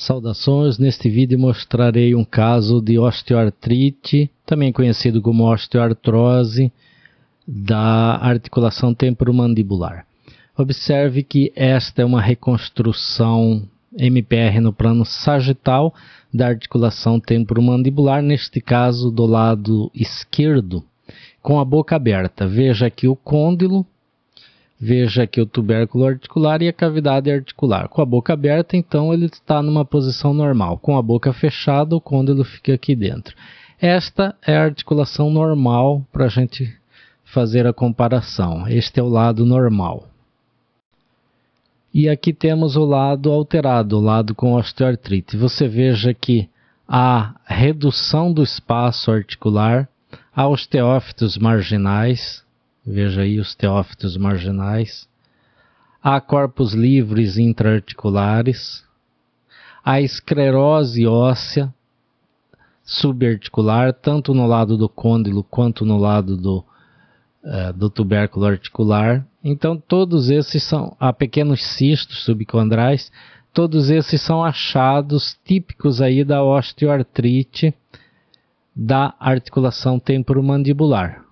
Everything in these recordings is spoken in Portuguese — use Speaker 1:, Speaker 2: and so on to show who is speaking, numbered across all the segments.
Speaker 1: Saudações, neste vídeo mostrarei um caso de osteoartrite, também conhecido como osteoartrose, da articulação temporomandibular. Observe que esta é uma reconstrução MPR no plano sagital da articulação temporomandibular, neste caso do lado esquerdo, com a boca aberta. Veja aqui o côndilo Veja aqui o tubérculo articular e a cavidade articular. Com a boca aberta, então, ele está numa posição normal. Com a boca fechada, o côndilo fica aqui dentro. Esta é a articulação normal para a gente fazer a comparação. Este é o lado normal. E aqui temos o lado alterado, o lado com osteoartrite. Você veja que a redução do espaço articular, a osteófitos marginais, veja aí os teófitos marginais. Há corpos livres intraarticulares. Há esclerose óssea subarticular, tanto no lado do côndilo quanto no lado do, eh, do tubérculo articular. Então, todos esses são. Há pequenos cistos subcondrais. Todos esses são achados típicos aí da osteoartrite da articulação temporomandibular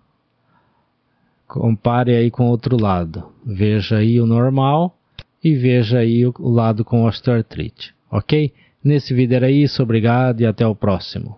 Speaker 1: compare aí com outro lado. Veja aí o normal e veja aí o lado com osteoartrite, ok? Nesse vídeo era isso, obrigado e até o próximo.